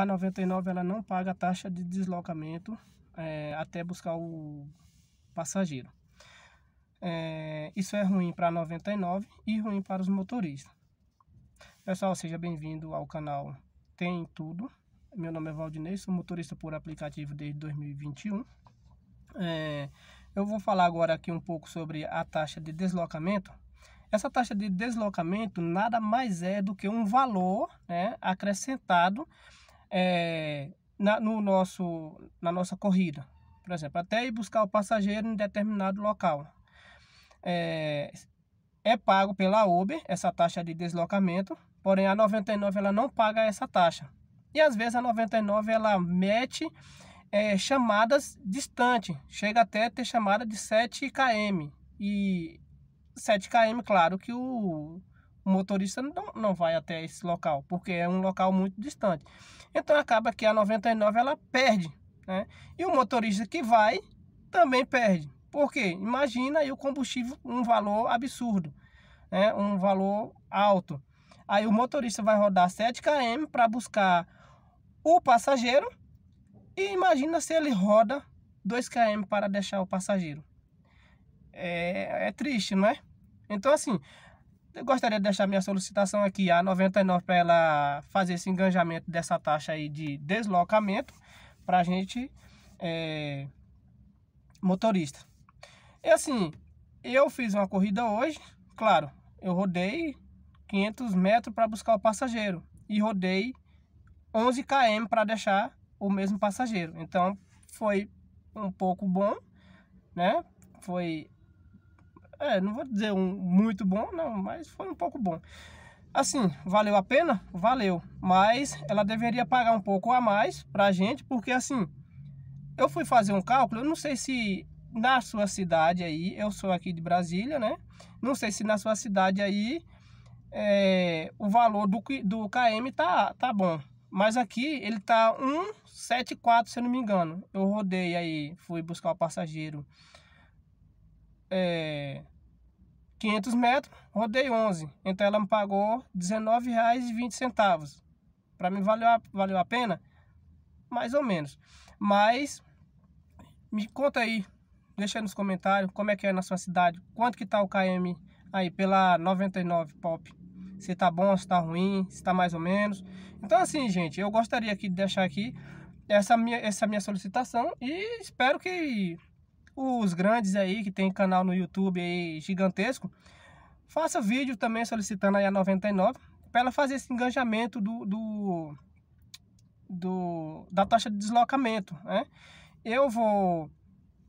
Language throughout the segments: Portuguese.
A 99 ela não paga a taxa de deslocamento é, até buscar o passageiro. É, isso é ruim para 99 e ruim para os motoristas. Pessoal, seja bem-vindo ao canal Tem Tudo. Meu nome é Valdinei, sou motorista por aplicativo desde 2021. É, eh, eu vou falar agora aqui um pouco sobre a taxa de deslocamento. Essa taxa de deslocamento nada mais é do que um valor né, acrescentado é, na, no nosso, na nossa corrida, por exemplo, até ir buscar o passageiro em determinado local. É, é pago pela Uber essa taxa de deslocamento, porém a 99 ela não paga essa taxa. E às vezes a 99 ela mete é, chamadas distante, chega até ter chamada de 7 km. E 7 km, claro que o o motorista não, não vai até esse local, porque é um local muito distante. Então acaba que a 99 ela perde, né? E o motorista que vai também perde. Por quê? Imagina aí o combustível um valor absurdo, né? Um valor alto. Aí o motorista vai rodar 7 km para buscar o passageiro e imagina se ele roda 2 km para deixar o passageiro. É, é triste, não é? Então assim, eu gostaria de deixar minha solicitação aqui a 99 para ela fazer esse enganjamento dessa taxa aí de deslocamento para a gente é, motorista. E assim, eu fiz uma corrida hoje, claro, eu rodei 500 metros para buscar o passageiro e rodei 11 km para deixar o mesmo passageiro. Então foi um pouco bom, né? Foi é, não vou dizer um muito bom, não, mas foi um pouco bom. Assim, valeu a pena? Valeu. Mas ela deveria pagar um pouco a mais pra gente, porque assim, eu fui fazer um cálculo, eu não sei se na sua cidade aí, eu sou aqui de Brasília, né? Não sei se na sua cidade aí é, o valor do, do KM tá, tá bom. Mas aqui ele tá 174, se eu não me engano. Eu rodei aí, fui buscar o passageiro é, 500 metros, rodei 11. Então ela me pagou R$19,20. Para mim valeu a, valeu a pena? Mais ou menos. Mas me conta aí, deixa aí nos comentários como é que é na sua cidade, quanto que tá o KM aí pela 99 Pop. Se tá bom, se tá ruim, se tá mais ou menos. Então assim, gente, eu gostaria aqui de deixar aqui essa minha, essa minha solicitação e espero que os grandes aí que tem canal no YouTube aí gigantesco, faça vídeo também solicitando aí a 99 para ela fazer esse engajamento do, do, do, da taxa de deslocamento, né? Eu vou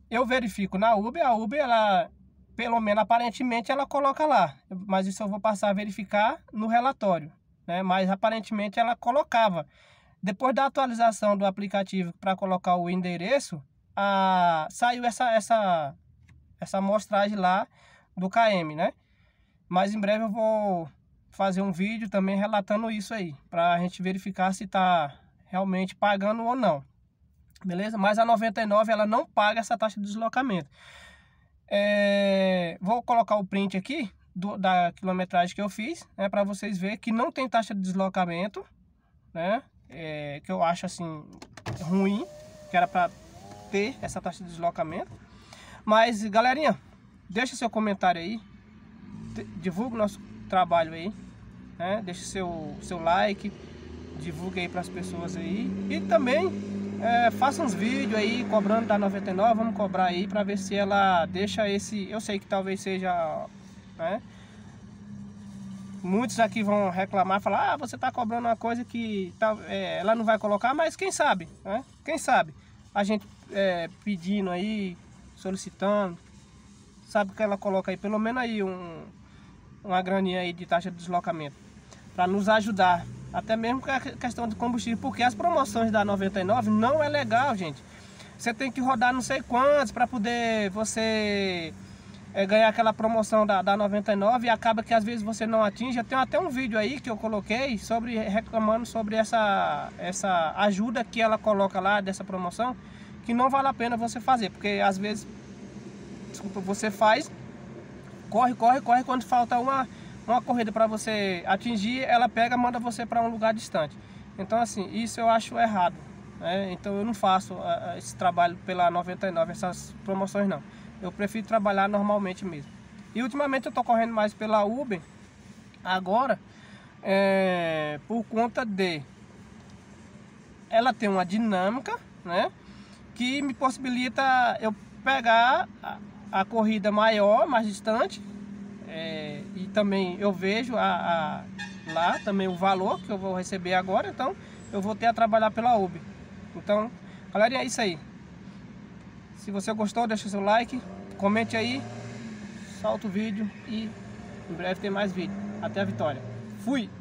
eu verifico na Uber, a Uber ela pelo menos aparentemente ela coloca lá, mas isso eu vou passar a verificar no relatório, né? Mas aparentemente ela colocava. Depois da atualização do aplicativo para colocar o endereço, a, saiu essa, essa, essa amostragem lá do KM, né? Mas em breve eu vou fazer um vídeo também relatando isso aí, para a gente verificar se está realmente pagando ou não. Beleza? Mas a 99 ela não paga essa taxa de deslocamento. É, vou colocar o print aqui do, da quilometragem que eu fiz, né, para vocês verem que não tem taxa de deslocamento, né? É, que eu acho assim ruim, que era para ter essa taxa de deslocamento. Mas, galerinha, deixa seu comentário aí, divulga o nosso trabalho aí, né? deixa seu, seu like, divulgue aí para as pessoas aí. E também é, faça uns vídeos aí cobrando da 99, vamos cobrar aí para ver se ela deixa esse... Eu sei que talvez seja... Né? Muitos aqui vão reclamar, falar, ah, você está cobrando uma coisa que tá, é, ela não vai colocar, mas quem sabe, né? Quem sabe a gente é, pedindo aí, solicitando, sabe que ela coloca aí pelo menos aí um, uma graninha aí de taxa de deslocamento para nos ajudar. Até mesmo com a questão de combustível, porque as promoções da 99 não é legal, gente. Você tem que rodar não sei quantos para poder você é, ganhar aquela promoção da, da 99 e acaba que às vezes você não atinge. Eu tenho até um vídeo aí que eu coloquei sobre reclamando sobre essa, essa ajuda que ela coloca lá dessa promoção que não vale a pena você fazer, porque às vezes, desculpa, você faz, corre, corre, corre, quando falta uma, uma corrida para você atingir, ela pega manda você para um lugar distante. Então, assim, isso eu acho errado. Né? Então, eu não faço uh, esse trabalho pela 99, essas promoções não. Eu prefiro trabalhar normalmente mesmo. E ultimamente eu estou correndo mais pela Uber, agora, é, por conta de... Ela tem uma dinâmica, né? que me possibilita eu pegar a, a corrida maior, mais distante, é, e também eu vejo a, a, lá também o valor que eu vou receber agora, então eu vou ter a trabalhar pela UB. Então, galera, é isso aí. Se você gostou, deixa seu like, comente aí, solta o vídeo e em breve tem mais vídeo. Até a vitória. Fui!